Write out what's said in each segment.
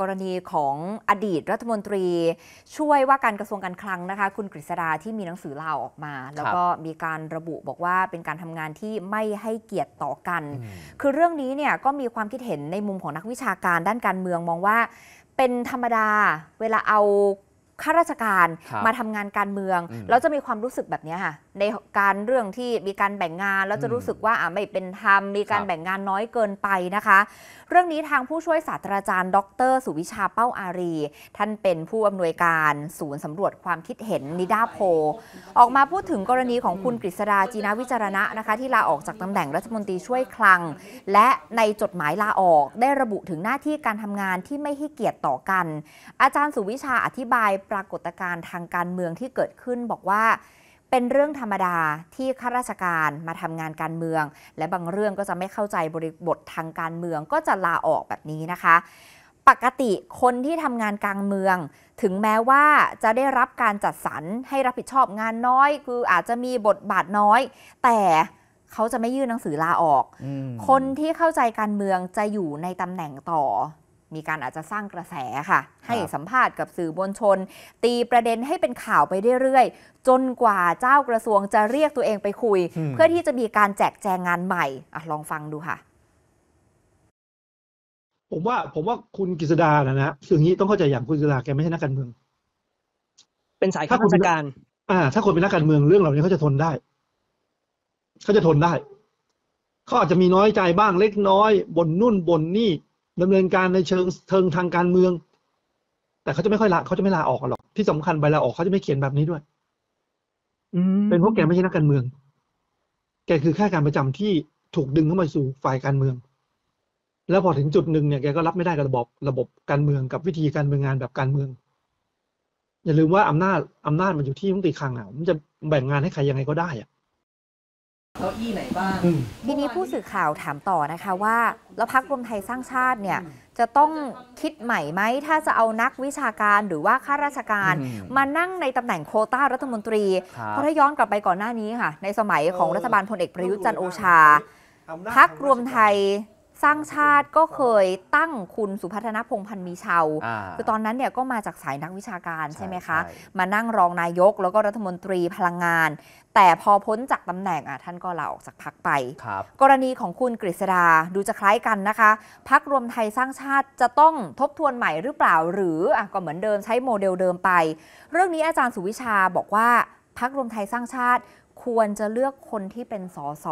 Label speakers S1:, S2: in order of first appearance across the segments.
S1: กรณีของอดีตรัฐมนตรี ช่วยว่าการกระทรวงการคลังนะคะคุณกฤษดาที่มีหนังสือลาออกมา แล้วก็มีการระบุบอกว่าเป็นการทำงานที่ไม่ให้เกียรติต่อกัน คือเรื่องนี้เนี่ยก็มีความคิดเห็นในมุมของนักวิชาการด้านการเมืองมองว่าเป็นธรรมดา เวลาเอาข้าราชการรมาทำงานการเมือง แล้วจะมีความรู้สึกแบบนี้ค่ะในการเรื่องที่มีการแบ่งงาน แล้วจะรู้สึกว่าอ่าไม่เป็นธรรมมีการรบแบ่งงานน้อยเกินไปนะคะ เรื่องนี้ทางผู้ช่วยศาสตราจารย์ ดรสุวิชาเป้าอารี ท่านเป็นผู้อำนวยการศูนย์สำรวจความคิดเห็นนิดาโพออกมาพูดถึงกรณีของคุณกฤษดาจีนาวิจารณะนะคะ ที่ลาออกจากตำแหน่งรัฐมนตรีช่วยคลัง และในจดหมายลาออกได้ระบุถึงหน้าที่การทำงานที่ไม่ให้เกียรติต่อกัน อาจารย์สุวิชาอธิบายปรากฏการณ์ทางการเมืองที่เกิดขึ้นบอกว่า เป็นเรื่องธรรมดาที่ข้าราชการมาทำงานการเมือง และบางเรื่องก็จะไม่เข้าใจบริบททางการเมืองก็จะลาออกแบบนี้นะคะ ปกติคนที่ทำงานกลางเมือง ถึงแม้ว่าจะได้รับการจัดสรร ให้รับผิดชอบงานน้อย คืออาจจะมีบทบาทน้อย แต่เขาจะไม่ยื่นหนังสือลาออกอคนที่เข้าใจการเมืองจะอยู่ในตำแหน่งต่อมีการอาจจะสร้างกระแสค่ะ ให้สัมภาษณ์กับสื่อมวลชน ตีประเด็นให้เป็นข่าวไปเรื่อย ๆ จนกว่าเจ้ากระทรวงจะเรียกตัวเองไปคุย เพื่อที่จะมีการแจกแจงงานใหม่อลองฟังดูค่ะ
S2: ผมว่าผมว่าคุณกฤษดานะนะสือ่งนี้ต้องเข้าใจอย่างคุณกฤษดาแกไม่ใช่นักการเมือง เป็นสายข้าราชการอ่าถ้าคนเป็นนักการเมืองเรื่องเหล่านี้เขาจะทนได้ เขาจะทนได้เขาอาจจะมีน้อยใจบ้างเล็กน้อย บนนู่นบนนี่ดำเนินการในเชิงเทิงทางการเมือง แต่เขาจะไม่ค่อยลาเขาจะไม่ลาออกหรอก ที่สำคัญใบลาออกเขาจะไม่เขียนแบบนี้ด้วยเป็นเพราะแกไม่ใช่นักการเมือง แกคือข้าการประจำที่ถูกดึงเข้ามาสู่ฝ่ายการเมือง แล้วพอถึงจุดหนึ่งเนี่ยแกก็รับไม่ได้กับระบบระบบการเมือง กับวิธีการเมืองงานแบบการเมืองอย่าลืมว่าอำนาจอำนาจมันอยู่ที่มติคังอ่ะมันจะแบ่งงานให้ใครยังไงก็ได้อ่ะ
S1: เก้าอี้ไหนบ้างทีนี้ผู้สื่อข่าวถามต่อนะคะว่าแล้วพักรวมไทยสร้างชาติเนี่ย จะต้องคิดใหม่ไหมถ้าจะเอานักวิชาการหรือว่าข้าราชการ มานั่งในตำแหน่งโคต้ารัฐมนตรี เพราะถ้าย้อนกลับไปก่อนหน้านี้ค่ะในสมัยของรัฐบาลพลเอกประยุทธ์จันโอชา พักรวมไทยสร้างชาติก็เคยตั้งคุณสุพัฒนพงพันธ์มีเชาคือตอนนั้นเนี่ยก็มาจากสายนักวิชาการใช่ไหมคะมานั่งรองนายกแล้วก็รัฐมนตรีพลังงาน แต่พอพ้นจากตำแหน่งอ่ะท่านก็ลาออกจากพักไป กรณีของคุณกฤษดาดูจะคล้ายกันนะคะพักรวมไทยสร้างชาติจะต้องทบทวนใหม่หรือเปล่า หรืออ่ะก็เหมือนเดิมใช้โมเดลเดิมไป เรื่องนี้อาจารย์สุวิชาบอกว่าพักรวมไทยสร้างชาติควรจะเลือกคนที่เป็นสส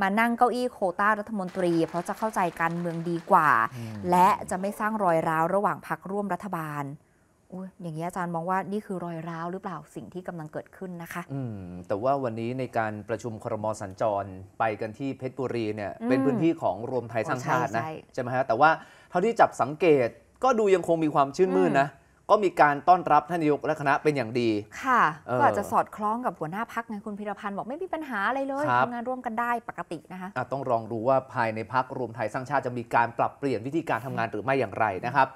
S1: มานั่งเก้าอี้โคต้ารัฐมนตรี เพราะจะเข้าใจการเมืองดีกว่า และจะไม่สร้างรอยร้าวระหว่างพักร่วมรัฐบาลอย่างนี้ อาจารย์มองว่านี่คือรอยร้าวหรือเปล่าสิ่งที่กำลังเกิดขึ้นนะคะ อืม
S2: แต่ว่าวันนี้ในการประชุมครมสัญจรไปกันที่เพชรบุรีเนี่ยเป็นพื้นที่ของรวมไทยสร้างชาตินะใช่ไหมฮะแต่ว่าเท่าที่จับสังเกตก็ดูยังคงมีความชื่นมืดนนะก็มีการต้อนรับท่านนายกและคณะเป็นอย่างดี
S1: ค่ะ ก็อาจจะสอดคล้องกับหัวหน้าพักไงคุณพิรพันธ์บอกไม่มีปัญหาอะไรเลยทำงานร่วมกันได้ปกตินะคะะ
S2: ต้องลองดูว่าภายในพักรวมไทยสร้างชาติจะมีการปรับเปลี่ยนวิธีการทำงานหรือไม่อย่างไรนะครับ